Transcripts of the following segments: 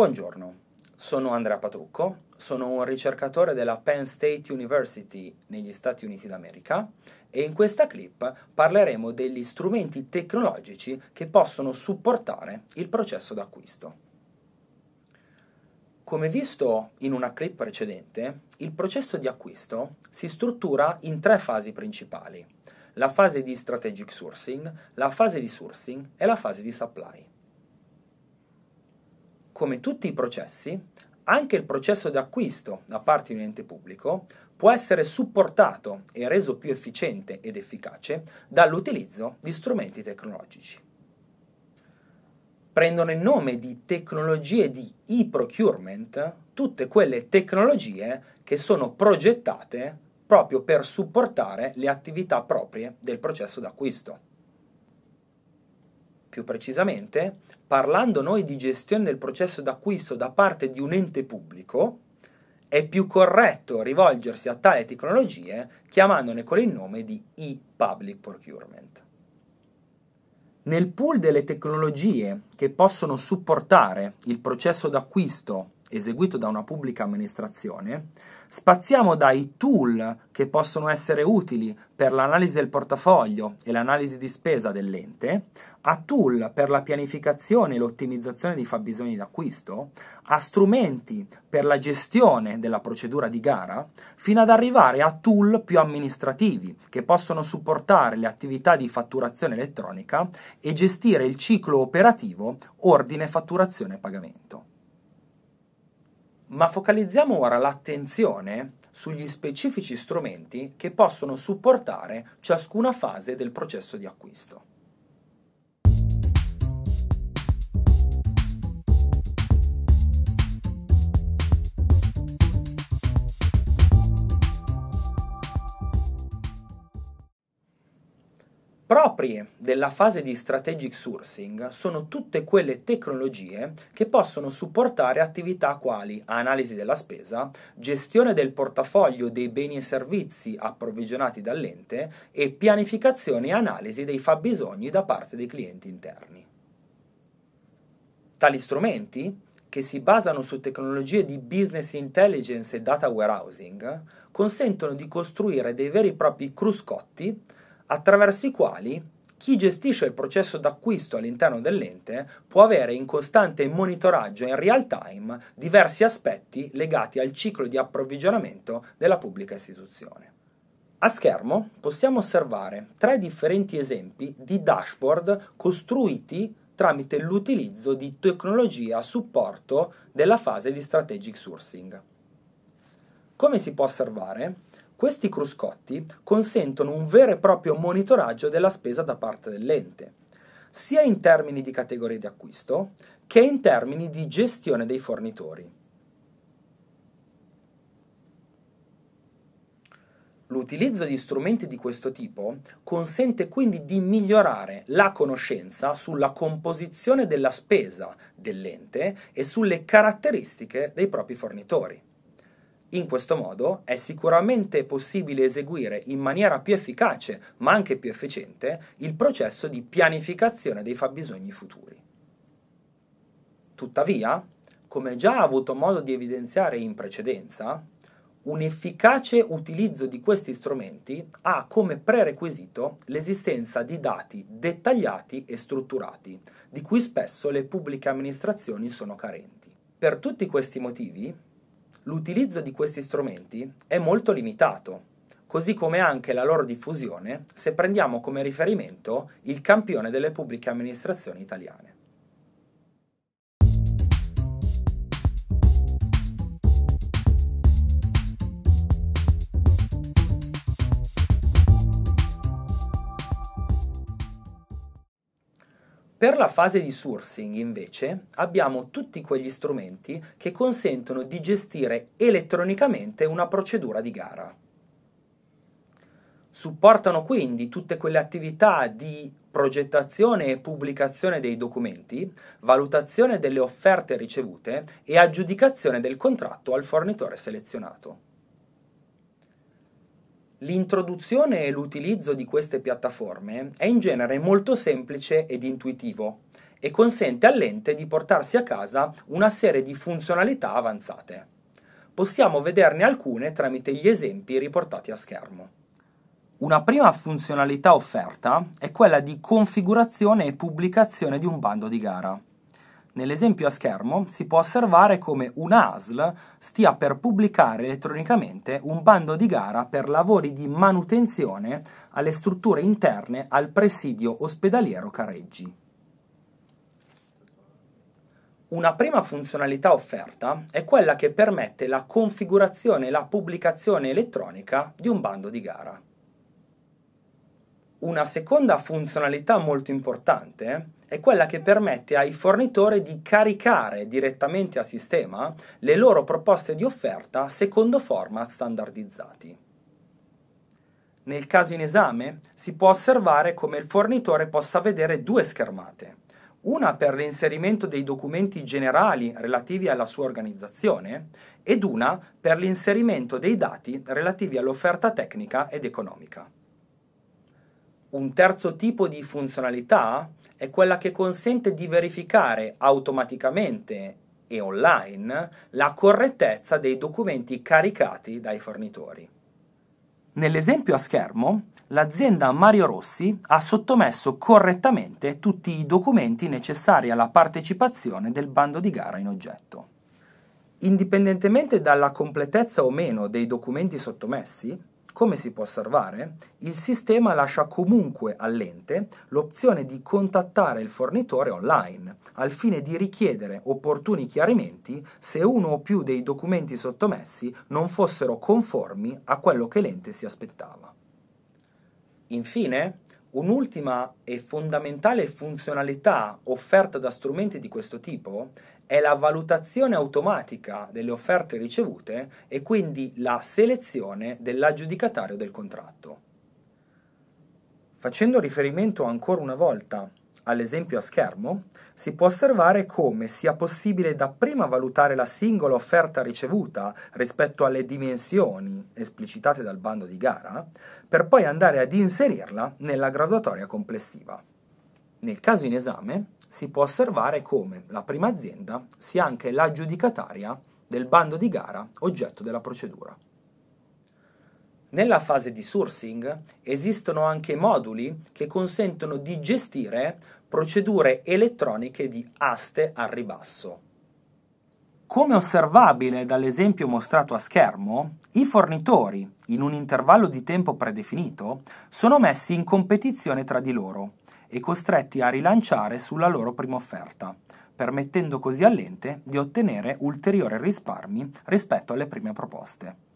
Buongiorno, sono Andrea Patrucco, sono un ricercatore della Penn State University negli Stati Uniti d'America e in questa clip parleremo degli strumenti tecnologici che possono supportare il processo d'acquisto. Come visto in una clip precedente, il processo di acquisto si struttura in tre fasi principali, la fase di strategic sourcing, la fase di sourcing e la fase di supply come tutti i processi, anche il processo d'acquisto da parte di un ente pubblico può essere supportato e reso più efficiente ed efficace dall'utilizzo di strumenti tecnologici. Prendono il nome di tecnologie di e-procurement tutte quelle tecnologie che sono progettate proprio per supportare le attività proprie del processo d'acquisto. Più precisamente, parlando noi di gestione del processo d'acquisto da parte di un ente pubblico, è più corretto rivolgersi a tale tecnologie chiamandone con il nome di e-public procurement. Nel pool delle tecnologie che possono supportare il processo d'acquisto eseguito da una pubblica amministrazione, Spaziamo dai tool che possono essere utili per l'analisi del portafoglio e l'analisi di spesa dell'ente, a tool per la pianificazione e l'ottimizzazione dei fabbisogni d'acquisto, a strumenti per la gestione della procedura di gara, fino ad arrivare a tool più amministrativi che possono supportare le attività di fatturazione elettronica e gestire il ciclo operativo ordine fatturazione pagamento ma focalizziamo ora l'attenzione sugli specifici strumenti che possono supportare ciascuna fase del processo di acquisto. Proprie della fase di strategic sourcing sono tutte quelle tecnologie che possono supportare attività quali analisi della spesa, gestione del portafoglio dei beni e servizi approvvigionati dall'ente e pianificazione e analisi dei fabbisogni da parte dei clienti interni. Tali strumenti che si basano su tecnologie di business intelligence e data warehousing, consentono di costruire dei veri e propri cruscotti attraverso i quali chi gestisce il processo d'acquisto all'interno dell'ente può avere in costante monitoraggio in real time diversi aspetti legati al ciclo di approvvigionamento della pubblica istituzione. A schermo possiamo osservare tre differenti esempi di dashboard costruiti tramite l'utilizzo di tecnologia a supporto della fase di strategic sourcing. Come si può osservare, questi cruscotti consentono un vero e proprio monitoraggio della spesa da parte dell'ente, sia in termini di categorie di acquisto che in termini di gestione dei fornitori. L'utilizzo di strumenti di questo tipo consente quindi di migliorare la conoscenza sulla composizione della spesa dell'ente e sulle caratteristiche dei propri fornitori. In questo modo è sicuramente possibile eseguire in maniera più efficace, ma anche più efficiente, il processo di pianificazione dei fabbisogni futuri. Tuttavia, come già avuto modo di evidenziare in precedenza, un efficace utilizzo di questi strumenti ha come prerequisito l'esistenza di dati dettagliati e strutturati, di cui spesso le pubbliche amministrazioni sono carenti. Per tutti questi motivi, l'utilizzo di questi strumenti è molto limitato, così come anche la loro diffusione se prendiamo come riferimento il campione delle pubbliche amministrazioni italiane. Per la fase di sourcing invece abbiamo tutti quegli strumenti che consentono di gestire elettronicamente una procedura di gara. Supportano quindi tutte quelle attività di progettazione e pubblicazione dei documenti, valutazione delle offerte ricevute e aggiudicazione del contratto al fornitore selezionato. L'introduzione e l'utilizzo di queste piattaforme è in genere molto semplice ed intuitivo e consente all'ente di portarsi a casa una serie di funzionalità avanzate. Possiamo vederne alcune tramite gli esempi riportati a schermo. Una prima funzionalità offerta è quella di configurazione e pubblicazione di un bando di gara. Nell'esempio a schermo si può osservare come ASL stia per pubblicare elettronicamente un bando di gara per lavori di manutenzione alle strutture interne al presidio ospedaliero Careggi. Una prima funzionalità offerta è quella che permette la configurazione e la pubblicazione elettronica di un bando di gara. Una seconda funzionalità molto importante è quella che permette ai fornitori di caricare direttamente a sistema le loro proposte di offerta secondo format standardizzati. Nel caso in esame si può osservare come il fornitore possa vedere due schermate, una per l'inserimento dei documenti generali relativi alla sua organizzazione ed una per l'inserimento dei dati relativi all'offerta tecnica ed economica. Un terzo tipo di funzionalità è quella che consente di verificare automaticamente e online la correttezza dei documenti caricati dai fornitori. Nell'esempio a schermo, l'azienda Mario Rossi ha sottomesso correttamente tutti i documenti necessari alla partecipazione del bando di gara in oggetto. Indipendentemente dalla completezza o meno dei documenti sottomessi, come si può osservare, il sistema lascia comunque all'ente l'opzione di contattare il fornitore online, al fine di richiedere opportuni chiarimenti se uno o più dei documenti sottomessi non fossero conformi a quello che l'ente si aspettava. Infine, Un'ultima e fondamentale funzionalità offerta da strumenti di questo tipo è la valutazione automatica delle offerte ricevute e quindi la selezione dell'aggiudicatario del contratto. Facendo riferimento ancora una volta all'esempio a schermo, si può osservare come sia possibile dapprima valutare la singola offerta ricevuta rispetto alle dimensioni esplicitate dal bando di gara, per poi andare ad inserirla nella graduatoria complessiva. Nel caso in esame si può osservare come la prima azienda sia anche l'aggiudicataria del bando di gara oggetto della procedura. Nella fase di sourcing esistono anche moduli che consentono di gestire procedure elettroniche di aste al ribasso. Come osservabile dall'esempio mostrato a schermo, i fornitori, in un intervallo di tempo predefinito, sono messi in competizione tra di loro e costretti a rilanciare sulla loro prima offerta, permettendo così all'ente di ottenere ulteriori risparmi rispetto alle prime proposte.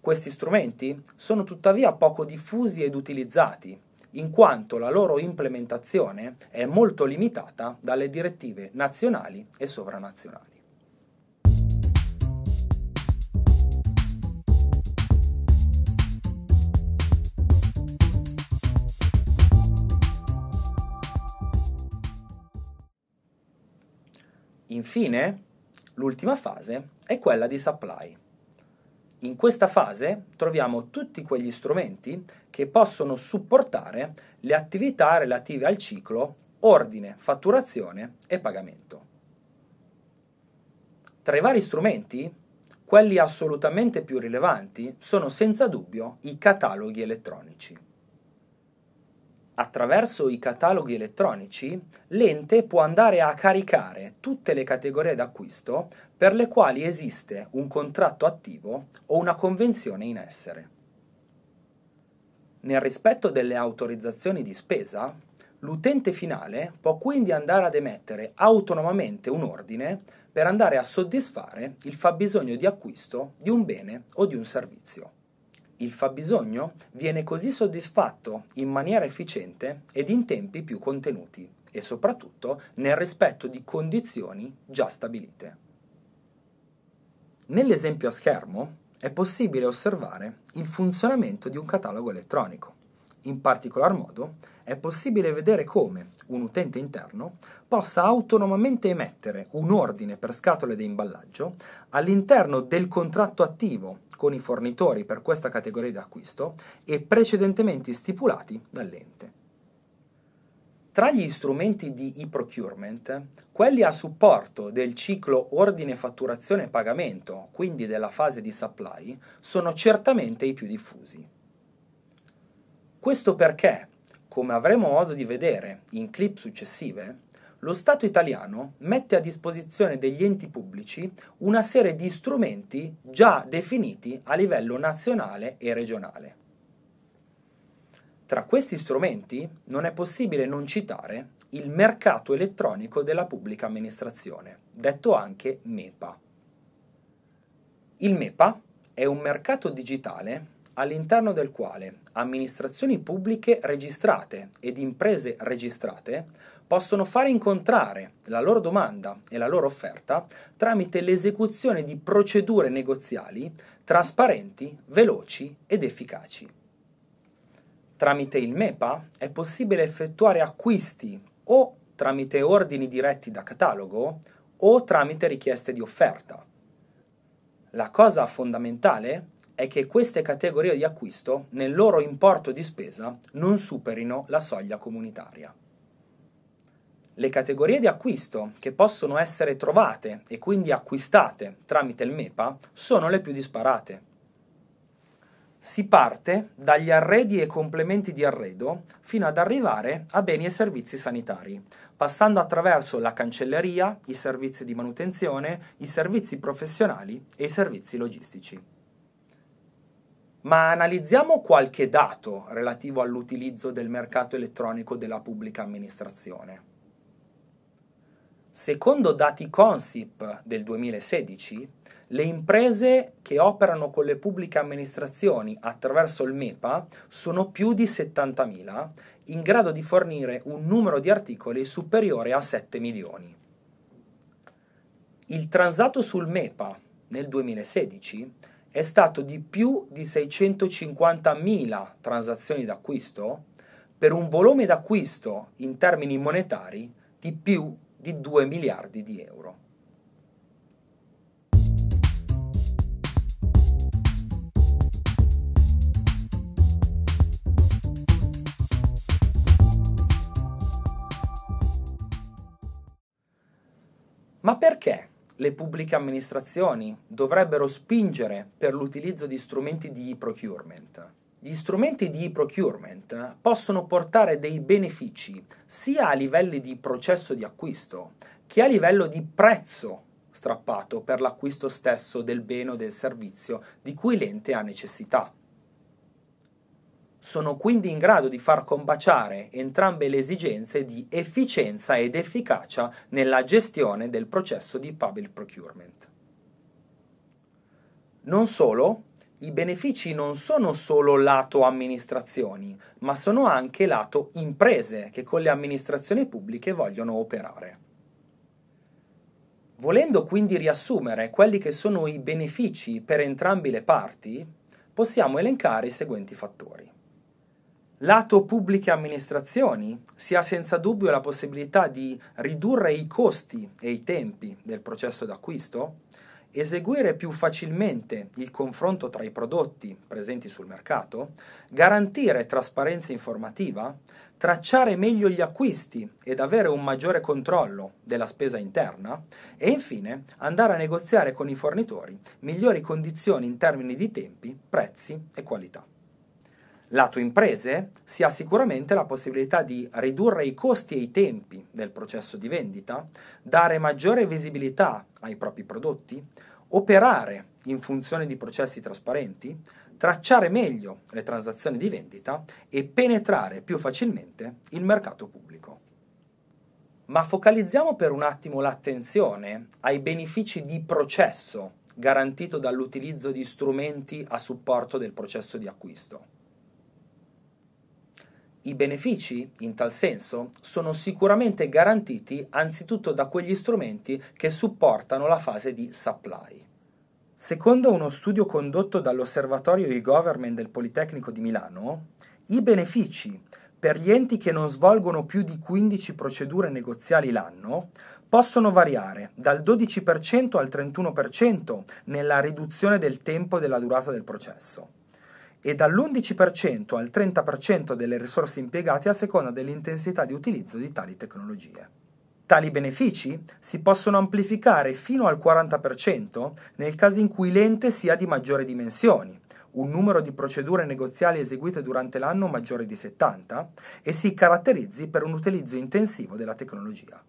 Questi strumenti sono tuttavia poco diffusi ed utilizzati, in quanto la loro implementazione è molto limitata dalle direttive nazionali e sovranazionali. Infine, l'ultima fase è quella di supply in questa fase troviamo tutti quegli strumenti che possono supportare le attività relative al ciclo ordine, fatturazione e pagamento. Tra i vari strumenti, quelli assolutamente più rilevanti sono senza dubbio i cataloghi elettronici attraverso i cataloghi elettronici, l'ente può andare a caricare tutte le categorie d'acquisto per le quali esiste un contratto attivo o una convenzione in essere. Nel rispetto delle autorizzazioni di spesa, l'utente finale può quindi andare ad emettere autonomamente un ordine per andare a soddisfare il fabbisogno di acquisto di un bene o di un servizio. Il fabbisogno viene così soddisfatto in maniera efficiente ed in tempi più contenuti e soprattutto nel rispetto di condizioni già stabilite. Nell'esempio a schermo è possibile osservare il funzionamento di un catalogo elettronico. In particolar modo è possibile vedere come un utente interno possa autonomamente emettere un ordine per scatole di imballaggio all'interno del contratto attivo con i fornitori per questa categoria di acquisto e precedentemente stipulati dall'ente. Tra gli strumenti di e-procurement, quelli a supporto del ciclo ordine fatturazione pagamento, quindi della fase di supply, sono certamente i più diffusi. Questo perché, come avremo modo di vedere in clip successive, lo Stato italiano mette a disposizione degli enti pubblici una serie di strumenti già definiti a livello nazionale e regionale. Tra questi strumenti non è possibile non citare il mercato elettronico della pubblica amministrazione, detto anche MEPA. Il MEPA è un mercato digitale all'interno del quale amministrazioni pubbliche registrate ed imprese registrate possono fare incontrare la loro domanda e la loro offerta tramite l'esecuzione di procedure negoziali trasparenti, veloci ed efficaci. Tramite il MEPA è possibile effettuare acquisti o tramite ordini diretti da catalogo o tramite richieste di offerta. La cosa fondamentale è è che queste categorie di acquisto nel loro importo di spesa non superino la soglia comunitaria. Le categorie di acquisto che possono essere trovate e quindi acquistate tramite il MEPA sono le più disparate. Si parte dagli arredi e complementi di arredo fino ad arrivare a beni e servizi sanitari, passando attraverso la cancelleria, i servizi di manutenzione, i servizi professionali e i servizi logistici. Ma analizziamo qualche dato relativo all'utilizzo del mercato elettronico della pubblica amministrazione. Secondo dati Consip del 2016, le imprese che operano con le pubbliche amministrazioni attraverso il MEPA sono più di 70.000, in grado di fornire un numero di articoli superiore a 7 milioni. Il transato sul MEPA nel 2016 è stato di più di 650.000 transazioni d'acquisto per un volume d'acquisto in termini monetari di più di 2 miliardi di euro. Ma perché le pubbliche amministrazioni dovrebbero spingere per l'utilizzo di strumenti di e-procurement. Gli strumenti di e-procurement possono portare dei benefici sia a livelli di processo di acquisto che a livello di prezzo strappato per l'acquisto stesso del bene o del servizio di cui l'ente ha necessità sono quindi in grado di far combaciare entrambe le esigenze di efficienza ed efficacia nella gestione del processo di public procurement. Non solo, i benefici non sono solo lato amministrazioni, ma sono anche lato imprese che con le amministrazioni pubbliche vogliono operare. Volendo quindi riassumere quelli che sono i benefici per entrambi le parti, possiamo elencare i seguenti fattori. Lato pubbliche amministrazioni si ha senza dubbio la possibilità di ridurre i costi e i tempi del processo d'acquisto, eseguire più facilmente il confronto tra i prodotti presenti sul mercato, garantire trasparenza informativa, tracciare meglio gli acquisti ed avere un maggiore controllo della spesa interna e infine andare a negoziare con i fornitori migliori condizioni in termini di tempi, prezzi e qualità lato imprese si ha sicuramente la possibilità di ridurre i costi e i tempi del processo di vendita, dare maggiore visibilità ai propri prodotti, operare in funzione di processi trasparenti, tracciare meglio le transazioni di vendita e penetrare più facilmente il mercato pubblico. Ma focalizziamo per un attimo l'attenzione ai benefici di processo garantito dall'utilizzo di strumenti a supporto del processo di acquisto. I benefici, in tal senso, sono sicuramente garantiti anzitutto da quegli strumenti che supportano la fase di supply. Secondo uno studio condotto dall'Osservatorio e-Government del Politecnico di Milano, i benefici per gli enti che non svolgono più di 15 procedure negoziali l'anno possono variare dal 12% al 31% nella riduzione del tempo e della durata del processo e dall'11% al 30% delle risorse impiegate a seconda dell'intensità di utilizzo di tali tecnologie. Tali benefici si possono amplificare fino al 40% nel caso in cui l'ente sia di maggiori dimensioni, un numero di procedure negoziali eseguite durante l'anno maggiore di 70 e si caratterizzi per un utilizzo intensivo della tecnologia.